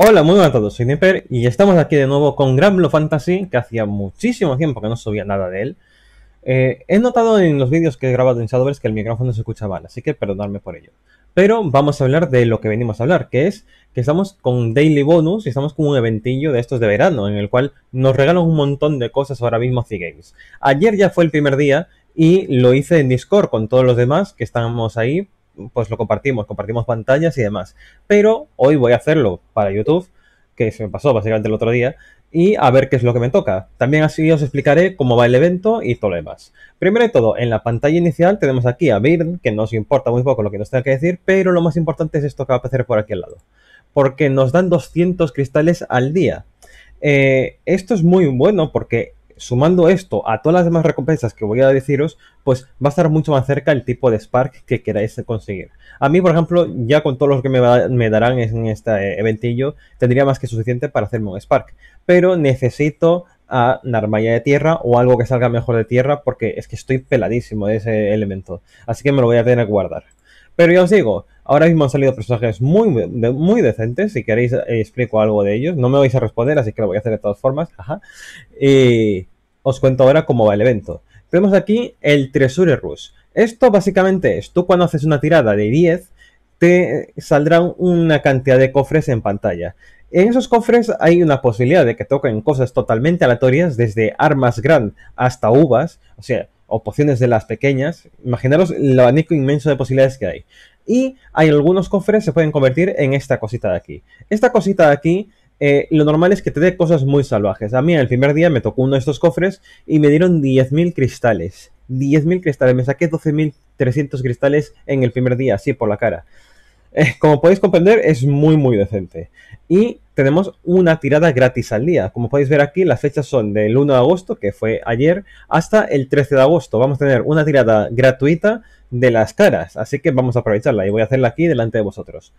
Hola, muy buenas a todos, soy Nipper y estamos aquí de nuevo con Gran Blue Fantasy, que hacía muchísimo tiempo que no subía nada de él. Eh, he notado en los vídeos que he grabado en Shadowverse que el micrófono se escucha mal, así que perdonadme por ello. Pero vamos a hablar de lo que venimos a hablar, que es que estamos con Daily Bonus y estamos con un eventillo de estos de verano, en el cual nos regalan un montón de cosas ahora mismo C-Games. Ayer ya fue el primer día y lo hice en Discord con todos los demás que estamos ahí pues lo compartimos, compartimos pantallas y demás. Pero hoy voy a hacerlo para YouTube, que se me pasó básicamente el otro día, y a ver qué es lo que me toca. También así os explicaré cómo va el evento y todo lo demás. Primero de todo, en la pantalla inicial tenemos aquí a Birn, que nos importa muy poco lo que nos tenga que decir, pero lo más importante es esto que va a aparecer por aquí al lado. Porque nos dan 200 cristales al día. Eh, esto es muy bueno porque sumando esto a todas las demás recompensas que voy a deciros, pues va a estar mucho más cerca el tipo de Spark que queráis conseguir. A mí, por ejemplo, ya con todos los que me, darán en este eventillo, tendría más que suficiente para hacerme un Spark. Pero necesito una Narmaya de tierra o algo que salga mejor de tierra porque es que estoy peladísimo de ese elemento. Así que me lo voy a tener que guardar. Pero ya os digo, ahora mismo han salido personajes muy, muy decentes. Si queréis, eh, explico algo de ellos. No me vais a responder, así que lo voy a hacer de todas formas. Y os cuento ahora cómo va el evento. Tenemos aquí el Tresure Rush. Esto básicamente es, tú cuando haces una tirada de 10, te saldrán una cantidad de cofres en pantalla. En esos cofres hay una posibilidad de que toquen cosas totalmente aleatorias, desde armas grandes hasta uvas. O sea, o pociones de las pequeñas, imaginaros el abanico inmenso de posibilidades que hay. Y hay algunos cofres que se pueden convertir en esta cosita de aquí. Esta cosita de aquí, eh, lo normal es que te dé cosas muy salvajes. A mí el primer día me tocó uno de estos cofres y me dieron 10.000 cristales. 10.000 cristales, me saqué 12.300 cristales en el primer día, así por la cara. Eh, como podéis comprender, es muy, muy decente. Y tenemos una tirada gratis al día. Como podéis ver aquí, las fechas son del 1 de agosto, que fue ayer, hasta el 13 de agosto. Vamos a tener una tirada gratuita de las caras, así que vamos a aprovecharla y voy a hacerla aquí delante de vosotros.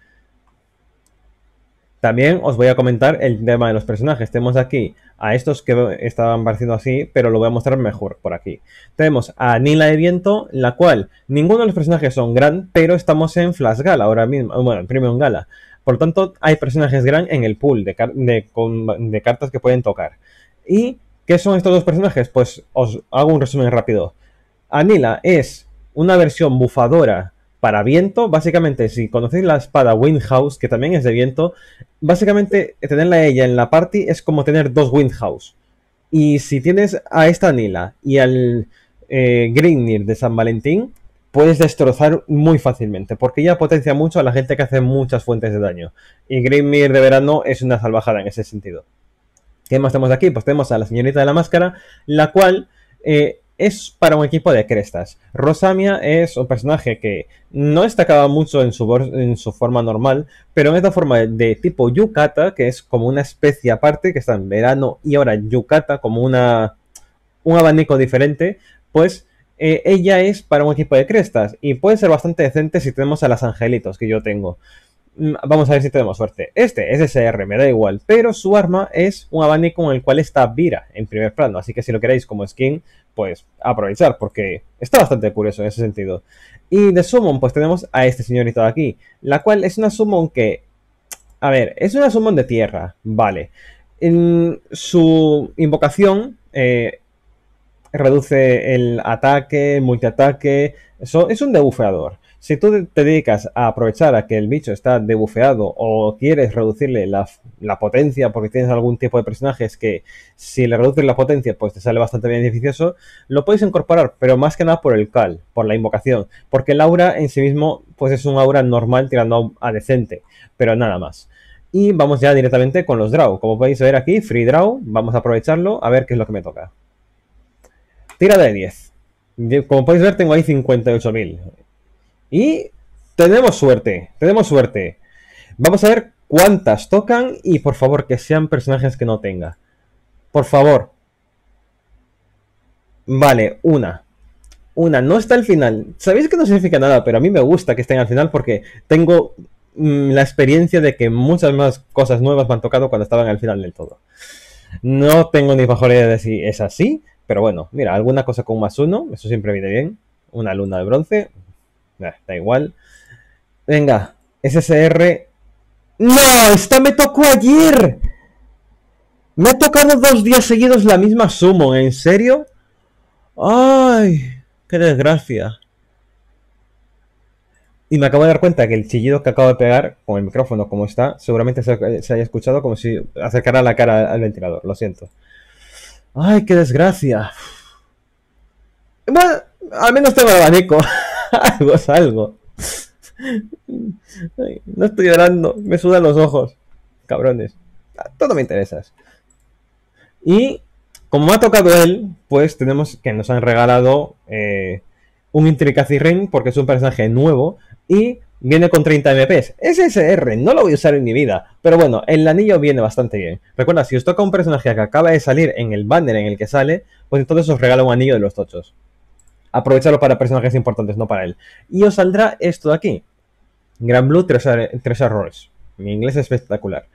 También os voy a comentar el tema de los personajes. Tenemos aquí a estos que estaban pareciendo así, pero lo voy a mostrar mejor por aquí. Tenemos a Nila de Viento, la cual ninguno de los personajes son gran, pero estamos en Flash Gala ahora mismo, bueno, en Premium Gala. Por lo tanto, hay personajes gran en el pool de, de cartas que pueden tocar. ¿Y qué son estos dos personajes? Pues os hago un resumen rápido. Anila es una versión bufadora para viento, básicamente, si conocéis la espada Windhouse, que también es de viento, básicamente tenerla ella en la party es como tener dos Windhouse. Y si tienes a esta Nila y al eh, de San Valentín, puedes destrozar muy fácilmente, porque ella potencia mucho a la gente que hace muchas fuentes de daño. Y Grimnir de verano es una salvajada en ese sentido. ¿Qué más tenemos aquí? Pues tenemos a la señorita de la máscara, la cual eh, es para un equipo de crestas. Rosamia es un personaje que no destacaba mucho en su, forma normal, pero en esta forma de tipo yukata, que es como una especie aparte, que está en verano y ahora yukata, como una, un abanico diferente, pues eh, ella es para un equipo de crestas y puede ser bastante decente si tenemos a las angelitos que yo tengo. Mm, vamos a ver si tenemos suerte. Este es SR, me da igual, pero su arma es un abanico en el cual está Vira en primer plano, así que si lo queréis como skin, pues aprovechar, porque está bastante curioso en ese sentido. Y de Summon, pues tenemos a este señorito de aquí, la cual es una Summon que... A ver, es una Summon de tierra, vale. En su invocación eh, reduce el ataque, multiataque, es un debufeador. Si tú te dedicas a aprovechar a que el bicho está debufeado o quieres reducirle la, potencia porque tienes algún tipo de personajes que si le reduces la potencia pues te sale bastante beneficioso, lo puedes incorporar, pero más que nada por el cal, por la invocación, porque el aura en sí mismo pues es un aura normal tirando a decente, pero nada más. Y vamos ya directamente con los draw. Como podéis ver aquí, free draw, vamos a aprovecharlo a ver qué es lo que me toca. Tira de 10. Como podéis ver tengo ahí 58.000. Y tenemos suerte, tenemos suerte. Vamos a ver cuántas tocan y por favor que sean personajes que no tenga. Por favor. Vale, una. Una, no está al final. Sabéis que no significa nada, pero a mí me gusta que estén al final porque tengo mm, la experiencia de que muchas más cosas nuevas me han tocado cuando estaban al final del todo. No tengo ni mejor idea de si es así, pero bueno, mira, alguna cosa con más uno, eso siempre viene bien. Una luna de bronce, Nah, da igual. Venga, SSR. ¡No! ¡Esta me tocó ayer! Me ha tocado dos días seguidos la misma sumo, ¿en serio? ¡Ay! ¡Qué desgracia! Y me acabo de dar cuenta que el chillido que acabo de pegar, con el micrófono como está, seguramente se, se haya escuchado como si acercara la cara al ventilador, lo siento. ¡Ay, qué desgracia! Bueno, al menos tengo el abanico. algo es algo No estoy llorando, me sudan los ojos. Cabrones. Todo me interesas. Y como ha tocado él, pues tenemos que nos han regalado eh, un Intricacy Ring porque es un personaje nuevo y viene con 30 MPs. SSR, no lo voy a usar en mi vida. Pero bueno, el anillo viene bastante bien. Recuerda, si os toca un personaje que acaba de salir en el banner en el que sale, pues entonces os regala un anillo de los tochos aprovecharlo para personajes importantes, no para él. Y os saldrá esto de aquí. Gran Blue, tres, errores. Mi inglés es espectacular.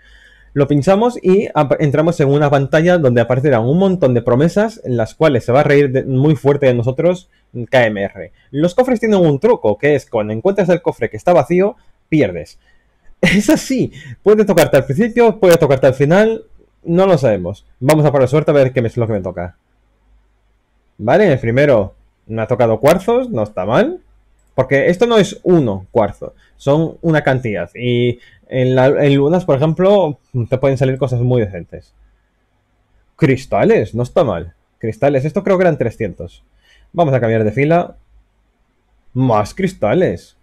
Lo pinchamos y entramos en una pantalla donde aparecerán un montón de promesas en las cuales se va a reír muy fuerte de nosotros KMR. Los cofres tienen un truco, que es cuando encuentras el cofre que está vacío, pierdes. Es así, puede tocarte al principio, puede tocarte al final, no lo sabemos. Vamos a por la suerte a ver qué es lo que me toca. Vale, el primero, me ha tocado cuarzos, no está mal. Porque esto no es uno cuarzo, son una cantidad. Y en, lunas, por ejemplo, te pueden salir cosas muy decentes. Cristales, no está mal. Cristales, esto creo que eran 300. Vamos a cambiar de fila. Más cristales.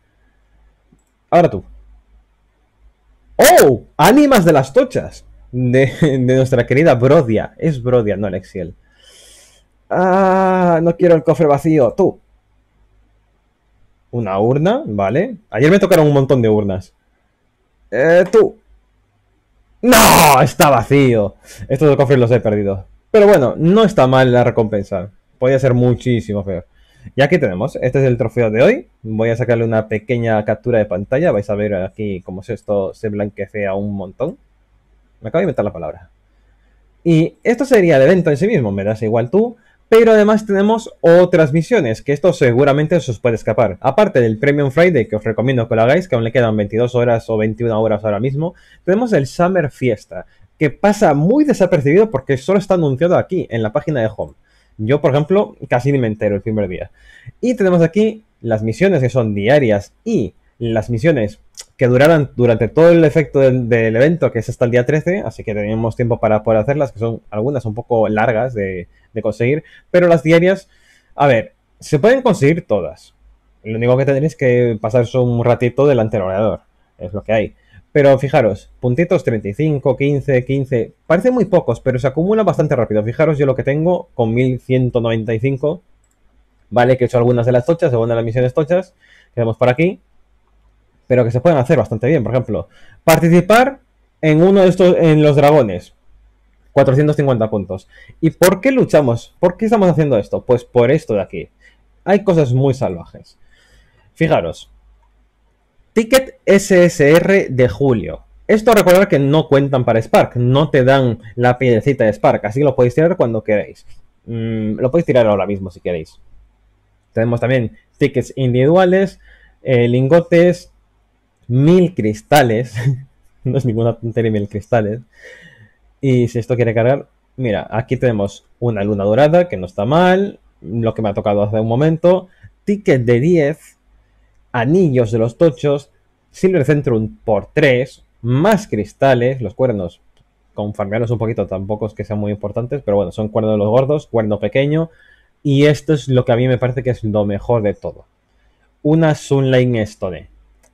Ahora tú. ¡Oh! Ánimas de las tochas. De, de nuestra querida Brodia. Es Brodia, no Alexiel. Ah, no quiero el cofre vacío, tú. Una urna, vale. Ayer me tocaron un montón de urnas. Eh, tú. ¡No! Está vacío. Estos dos cofres los he perdido. Pero bueno, no está mal la recompensa. Podría ser muchísimo peor. Y aquí tenemos, este es el trofeo de hoy. Voy a sacarle una pequeña captura de pantalla. Vais a ver aquí cómo esto se blanquecea un montón. Me acabo de inventar la palabra. Y esto sería el evento en sí mismo, me das igual tú. Pero además tenemos otras misiones, que esto seguramente se os puede escapar. Aparte del Premium Friday, que os recomiendo que lo hagáis, que aún le quedan 22 horas o 21 horas ahora mismo, tenemos el Summer Fiesta, que pasa muy desapercibido porque solo está anunciado aquí, en la página de Home. Yo, por ejemplo, casi ni me entero el primer día. Y tenemos aquí las misiones que son diarias y las misiones que duraran durante todo el efecto del, evento, que es hasta el día 13, así que tenemos tiempo para poder hacerlas, que son algunas un poco largas de, conseguir, pero las diarias, a ver, se pueden conseguir todas. Lo único que tendréis que que es un ratito delante del ordenador, es lo que hay. Pero fijaros, puntitos 35, 15, 15, parece muy pocos, pero se acumulan bastante rápido. Fijaros yo lo que tengo con 1195, vale, que he hecho algunas de las tochas, Según de las misiones tochas, Quedamos por aquí pero que se pueden hacer bastante bien. Por ejemplo, participar en uno de estos, en los dragones, 450 puntos. ¿Y por qué luchamos? ¿Por qué estamos haciendo esto? Pues por esto de aquí. Hay cosas muy salvajes. Fijaros. Ticket SSR de julio. Esto recordar que no cuentan para Spark, no te dan la piedecita de Spark, así que lo podéis tirar cuando queráis mm, lo podéis tirar ahora mismo si queréis. Tenemos también tickets individuales, eh, lingotes, mil cristales. no es ninguna tontería mil cristales. Y si esto quiere cargar, mira, aquí tenemos una luna dorada, que no está mal, lo que me ha tocado hace un momento, ticket de 10, anillos de los tochos, Silver Centrum por 3, más cristales, los cuernos, con farmearlos un poquito tampoco es que sean muy importantes, pero bueno, son cuernos de los gordos, cuerno pequeño, y esto es lo que a mí me parece que es lo mejor de todo. Una Sunlight Stone,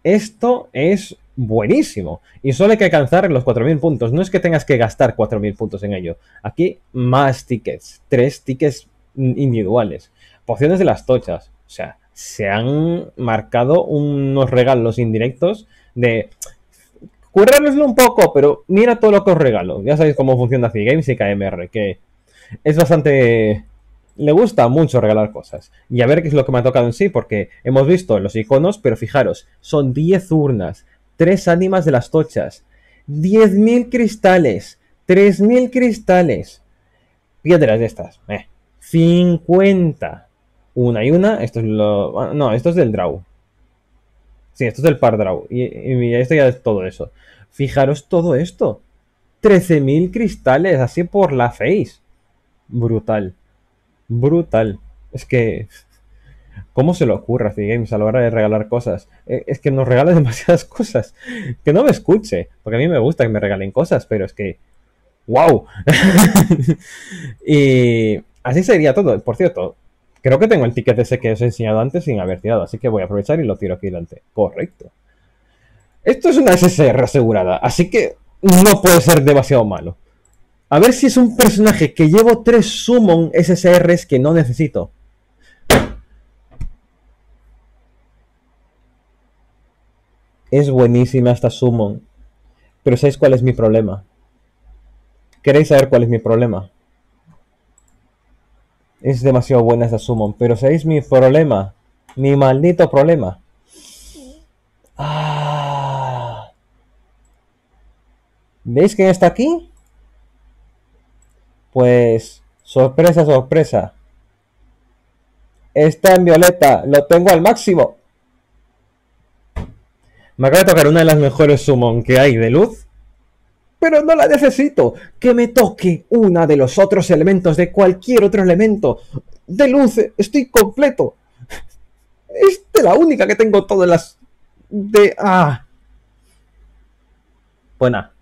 esto es buenísimo. Y solo hay que alcanzar los 4.000 puntos. No es que tengas que gastar 4.000 puntos en ello. Aquí más tickets. Tres tickets individuales. Pociones de las tochas. O sea, se han marcado unos regalos indirectos de... Currárnoslo un poco, pero mira todo lo que os regalo. Ya sabéis cómo funciona c y KMR, que es bastante le gusta mucho regalar cosas. Y a ver qué es lo que me ha tocado en sí, porque hemos visto los iconos, pero fijaros, son 10 urnas, 3 ánimas de las tochas, 10.000 cristales, 3.000 cristales, piedras de estas, eh, 50. Una y una, esto es lo... No, esto es del draw. Sí, esto es del par draw. Y, y esto ya es todo eso. Fijaros todo esto. 13.000 cristales, así por la face. Brutal brutal. Es que, ¿cómo se lo ocurra a Games a la hora de regalar cosas? E, es que nos regala demasiadas cosas. Que no me escuche, porque a mí me gusta que me regalen cosas, pero es que, wow. y así sería todo. Por cierto, creo que tengo el ticket ese que os he enseñado antes sin haber tirado, así que voy a aprovechar y lo tiro aquí delante. Correcto. Esto es una SSR asegurada, así que no puede ser demasiado malo. A ver si es un personaje que llevo tres summon SSRs que no necesito. Es buenísima esta summon. Pero ¿sabéis cuál es mi problema? ¿Queréis saber cuál es mi problema? Es demasiado buena esta summon. Pero ¿sabéis mi problema? Mi maldito problema. Ah. ¿Veis quién está aquí? Pues, sorpresa, sorpresa. Está en violeta, lo tengo al máximo. Me acaba de tocar una de las mejores summon que hay de luz. Pero no la necesito. Que me toque una de los otros elementos, de cualquier otro elemento. De luz, estoy completo. Es la única que tengo todas las... De... Ah. Buena.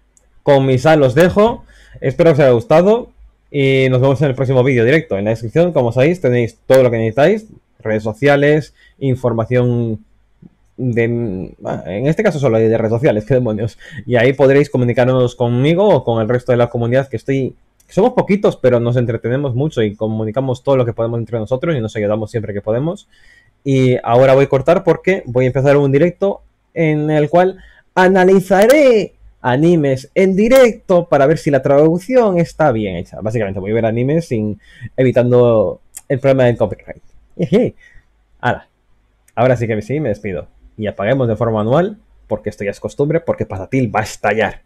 con mis A los dejo. Espero que os haya gustado. Y nos vemos en el próximo vídeo directo. En la descripción, como sabéis, tenéis todo lo que necesitáis. Redes sociales, información de... Ah, en este caso solo hay de redes sociales, qué demonios. Y ahí podréis comunicaros conmigo o con el resto de la comunidad que estoy... Somos poquitos, pero nos entretenemos mucho y comunicamos todo lo que podemos entre nosotros y nos ayudamos siempre que podemos. Y ahora voy a cortar porque voy a empezar un directo en el cual analizaré animes en directo para ver si la traducción está bien hecha. Básicamente voy a ver animes sin evitando el problema del copyright. Ahora, sí que sí, me despido. Y apaguemos de forma anual porque esto ya es costumbre, porque Patatil va a estallar.